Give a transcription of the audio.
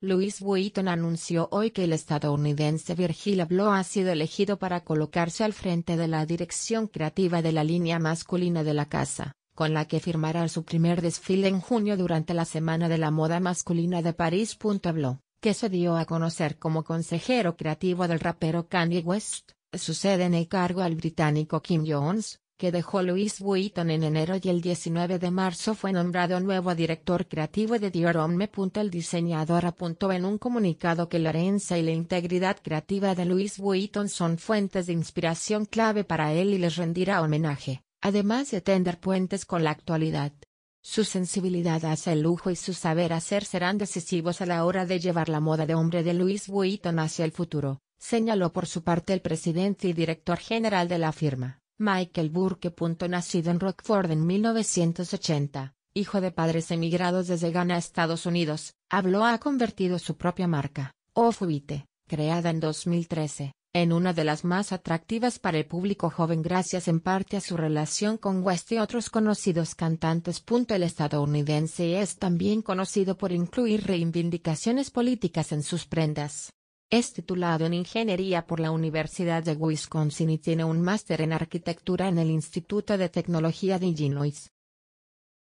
Louis Vuitton anunció hoy que el estadounidense Virgil Abloh ha sido elegido para colocarse al frente de la dirección creativa de la línea masculina de la casa, con la que firmará su primer desfile en junio durante la Semana de la Moda Masculina de París. Abloh, que se dio a conocer como consejero creativo del rapero Kanye West, sucede en el cargo al británico Kim Jones, que dejó Louis Vuitton en enero y el 19 de marzo fue nombrado nuevo director creativo de Dior Homme. El diseñador apuntó en un comunicado que la herencia y la integridad creativa de Louis Vuitton son fuentes de inspiración clave para él y les rendirá homenaje, además de tender puentes con la actualidad. Su sensibilidad hacia el lujo y su saber hacer serán decisivos a la hora de llevar la moda de hombre de Louis Vuitton hacia el futuro, señaló por su parte el presidente y director general de la firma. Michael Burke. Nacido en Rockford en 1980, hijo de padres emigrados desde Ghana a Estados Unidos, habló ha convertido su propia marca, Ofubite, creada en 2013, en una de las más atractivas para el público joven gracias en parte a su relación con West y otros conocidos cantantes. El estadounidense es también conocido por incluir reivindicaciones políticas en sus prendas. Es titulado en Ingeniería por la Universidad de Wisconsin y tiene un máster en Arquitectura en el Instituto de Tecnología de Illinois.